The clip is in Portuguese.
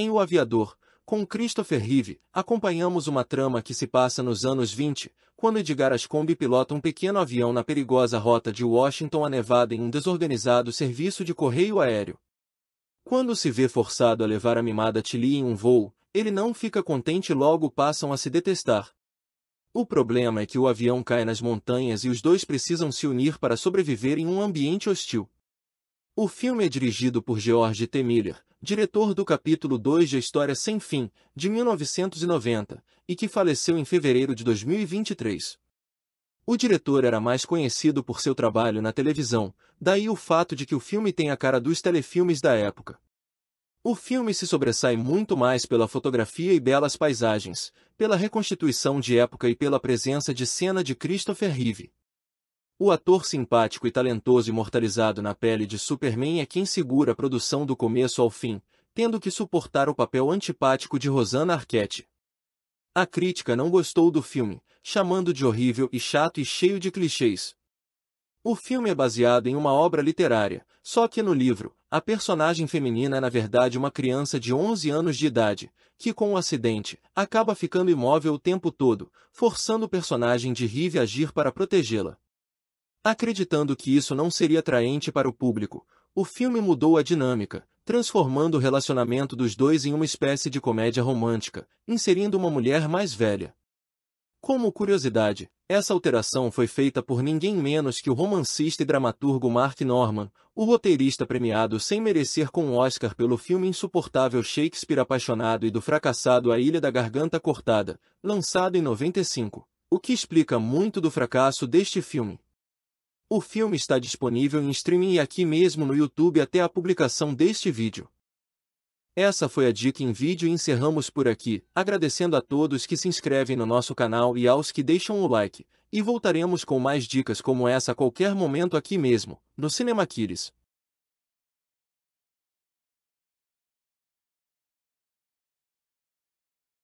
Em O Aviador, com Christopher Reeve, acompanhamos uma trama que se passa nos anos 20, quando Edgar Ascombe pilota um pequeno avião na perigosa rota de Washington a Nevada em um desorganizado serviço de correio aéreo. Quando se vê forçado a levar a mimada Tilly em um voo, ele não fica contente e logo passam a se detestar. O problema é que o avião cai nas montanhas e os dois precisam se unir para sobreviver em um ambiente hostil. O filme é dirigido por George T. Miller, diretor do capítulo 2 de História Sem Fim, de 1990, e que faleceu em fevereiro de 2023. O diretor era mais conhecido por seu trabalho na televisão, daí o fato de que o filme tem a cara dos telefilmes da época. O filme se sobressai muito mais pela fotografia e belas paisagens, pela reconstituição de época e pela presença de cena de Christopher Reeve. O ator simpático e talentoso imortalizado na pele de Superman é quem segura a produção do começo ao fim, tendo que suportar o papel antipático de Rosanna Arquette. A crítica não gostou do filme, chamando de horrível e chato e cheio de clichês. O filme é baseado em uma obra literária, só que no livro, a personagem feminina é na verdade uma criança de 11 anos de idade, que com o um acidente, acaba ficando imóvel o tempo todo, forçando o personagem de Rive a agir para protegê-la. Acreditando que isso não seria atraente para o público, o filme mudou a dinâmica, transformando o relacionamento dos dois em uma espécie de comédia romântica, inserindo uma mulher mais velha. Como curiosidade, essa alteração foi feita por ninguém menos que o romancista e dramaturgo Mark Norman, o roteirista premiado sem merecer com um Oscar pelo filme insuportável Shakespeare Apaixonado e do fracassado A Ilha da Garganta Cortada, lançado em 95, o que explica muito do fracasso deste filme. O filme está disponível em streaming e aqui mesmo no YouTube até a publicação deste vídeo. Essa foi a dica em vídeo e encerramos por aqui, agradecendo a todos que se inscrevem no nosso canal e aos que deixam o like, e voltaremos com mais dicas como essa a qualquer momento aqui mesmo, no Cinema Kiris.